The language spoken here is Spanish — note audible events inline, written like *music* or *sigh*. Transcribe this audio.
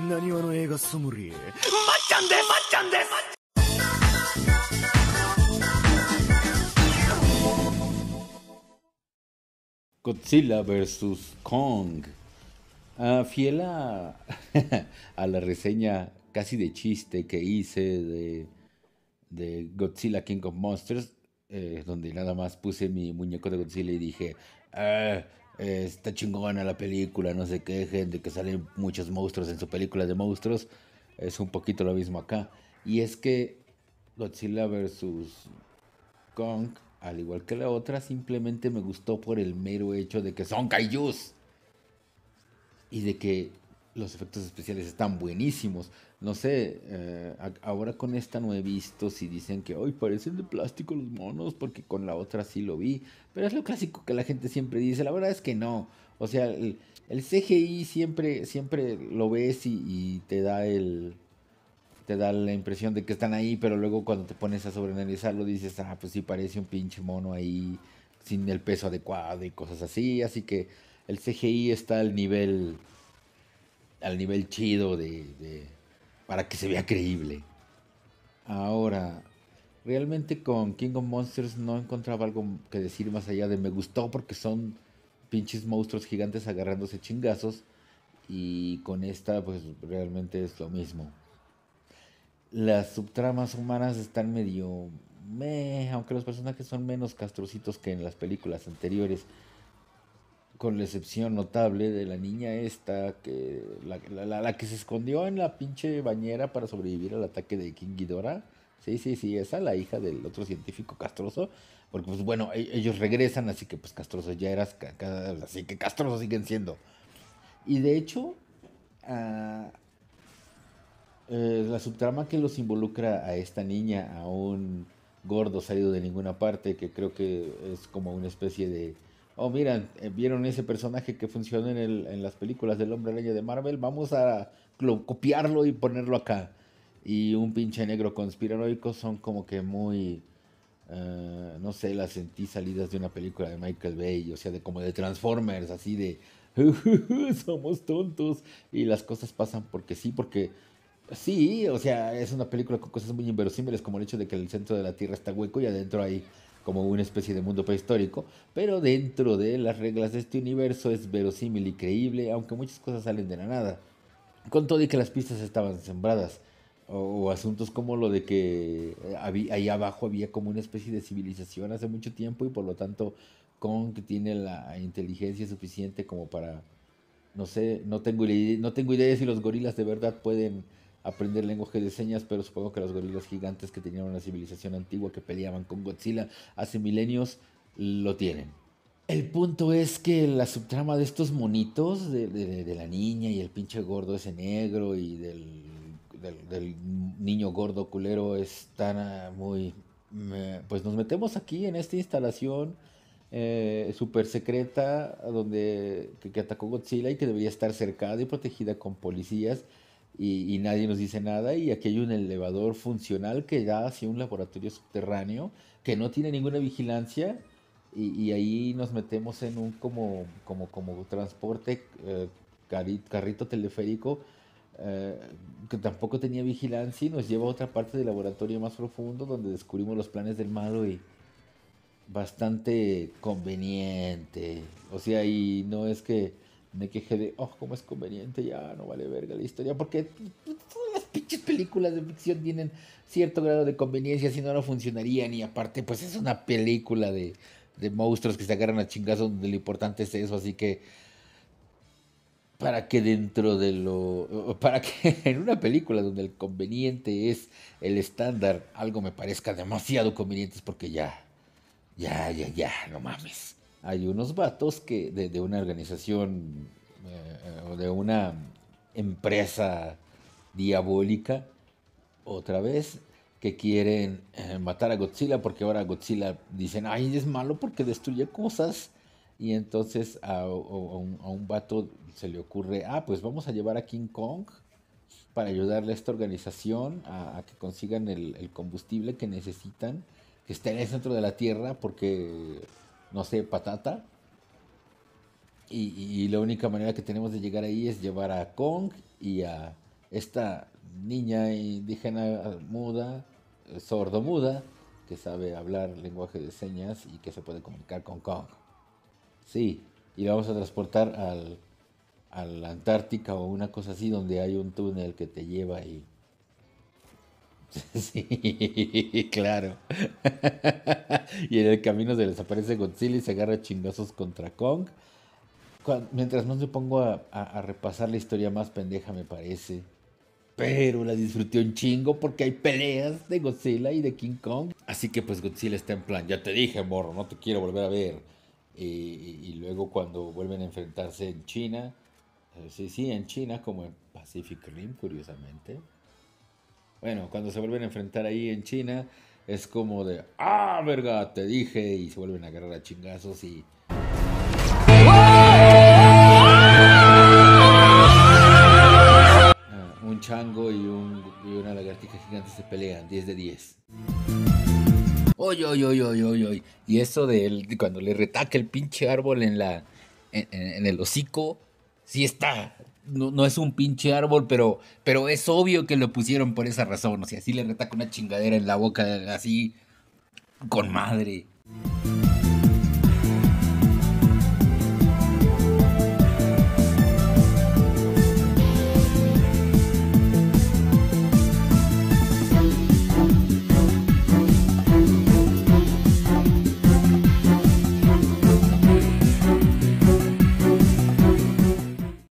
Godzilla vs. Kong. Ah, fiel a, *laughs* a, la reseña casi de chiste que hice de, de Godzilla King of Monsters, eh, donde nada más puse mi muñeco de Godzilla y dije, ah, eh, está chingona la película, no se quejen de que salen muchos monstruos en su película de monstruos. Es un poquito lo mismo acá. Y es que Godzilla vs. Kong, al igual que la otra, simplemente me gustó por el mero hecho de que son kaijus. Y de que los efectos especiales están buenísimos. No sé, eh, ahora con esta no he visto si dicen que hoy parecen de plástico los monos, porque con la otra sí lo vi. Pero es lo clásico que la gente siempre dice. La verdad es que no. O sea, el, CGI siempre, siempre lo ves y, te da el. Te da la impresión de que están ahí, pero luego cuando te pones a sobreanalizarlo dices, ah, pues sí parece un pinche mono ahí, sin el peso adecuado y cosas así. Así que el CGI está al nivel. al nivel chido de para que se vea creíble. Ahora, realmente con King of Monsters no encontraba algo que decir más allá de me gustó porque son pinches monstruos gigantes agarrándose chingazos y con esta pues realmente es lo mismo. Las subtramas humanas están medio meh, aunque los personajes son menos castrocitos que en las películas anteriores con la excepción notable de la niña esta, que la, la, la, que se escondió en la pinche bañera para sobrevivir al ataque de King Ghidorah. Sí, sí, sí, esa, la hija del otro científico Castroso, porque pues bueno, e, ellos regresan, así que pues Castroso ya eras, así que Castroso siguen siendo. Y de hecho, eh, la subtrama que los involucra a esta niña, a un gordo salido de ninguna parte, que creo que es como una especie de oh, mira, eh, vieron ese personaje que funciona en, el, en las películas del Hombre Araña de Marvel, vamos a copiarlo y ponerlo acá. Y un pinche negro conspiranoico son como que muy, eh, no sé, las sentí salidas de una película de Michael Bay, o sea, de como de Transformers, así de, somos tontos y las cosas pasan porque sí, porque... Sí, o sea, es una película con cosas muy inverosímiles, como el hecho de que el centro de la Tierra está hueco y adentro hay como una especie de mundo prehistórico, pero dentro de las reglas de este universo es verosímil y creíble, aunque muchas cosas salen de la nada. Con todo y que las pistas estaban sembradas, o, asuntos como lo de que eh, ahí abajo había como una especie de civilización hace mucho tiempo y por lo tanto con que tiene la inteligencia suficiente como para, no sé, no tengo, no tengo idea si los gorilas de verdad pueden aprender lenguaje de señas, pero supongo que los gorilas gigantes que tenían una civilización antigua que peleaban con Godzilla hace milenios lo tienen. El punto es que la subtrama de estos monitos, de, la niña y el pinche gordo ese negro y del, niño gordo culero, es tan ah, muy... Pues nos metemos aquí en esta instalación eh, super secreta donde, que, que atacó Godzilla y que debería estar cercada y protegida con policías y, nadie nos dice nada. Y aquí hay un elevador funcional que da hacia un laboratorio subterráneo que no tiene ninguna vigilancia. Y, ahí nos metemos en un como, como, como transporte, eh, carrito teleférico, eh, que tampoco tenía vigilancia y nos lleva a otra parte del laboratorio más profundo donde descubrimos los planes del malo y bastante conveniente. O sea, y no es que me quejé de, oh, cómo es conveniente, ya no vale verga la historia, porque todas las pinches películas de ficción tienen cierto grado de conveniencia, si no, no funcionarían, y aparte, pues es una película de, monstruos que se agarran a chingazos, donde lo importante es eso, así que para que dentro de lo... para que *laughs* en una película donde el conveniente es el estándar, algo me parezca demasiado conveniente, es porque ya, ya, ya, ya, no mames hay unos vatos que de, una organización o eh, eh, de una empresa diabólica, otra vez, que quieren eh, matar a Godzilla porque ahora Godzilla dicen, ay, es malo porque destruye cosas. Y entonces a, un, vato se le ocurre, ah, pues vamos a llevar a King Kong para ayudarle a esta organización a, que consigan el, el combustible que necesitan, que esté en el centro de la Tierra porque no sé, patata. Y, la única manera que tenemos de llegar ahí es llevar a Kong y a esta niña indígena muda, sordo muda, que sabe hablar lenguaje de señas y que se puede comunicar con Kong. Sí, y vamos a transportar al, a la Antártica o una cosa así donde hay un túnel que te lleva ahí. *laughs* Sí, claro. *laughs* y en el camino se les aparece Godzilla y se agarra chingazos contra Kong. mientras no se pongo a, repasar la historia, más pendeja me parece. Pero la disfruté un chingo porque hay peleas de Godzilla y de King Kong. Así que pues Godzilla está en plan, ya te dije, morro, no te quiero volver a ver. Y, y luego cuando vuelven a enfrentarse en China, eh, sí, sí, en China, como en Pacific Rim, curiosamente bueno, cuando se vuelven a enfrentar ahí en China, es como de, ah, verga, te dije, y se vuelven a agarrar a chingazos y... Ah, un chango y, un, una lagartija gigante se pelean, 10 de 10. Oy, oy, oy, oy, oy, Y eso de él, cuando le retaca el pinche árbol en la en, en el hocico, sí está no, es un pinche árbol, pero, pero es obvio que lo pusieron por esa razón. O sea, así le retaca una chingadera en la boca, así con madre.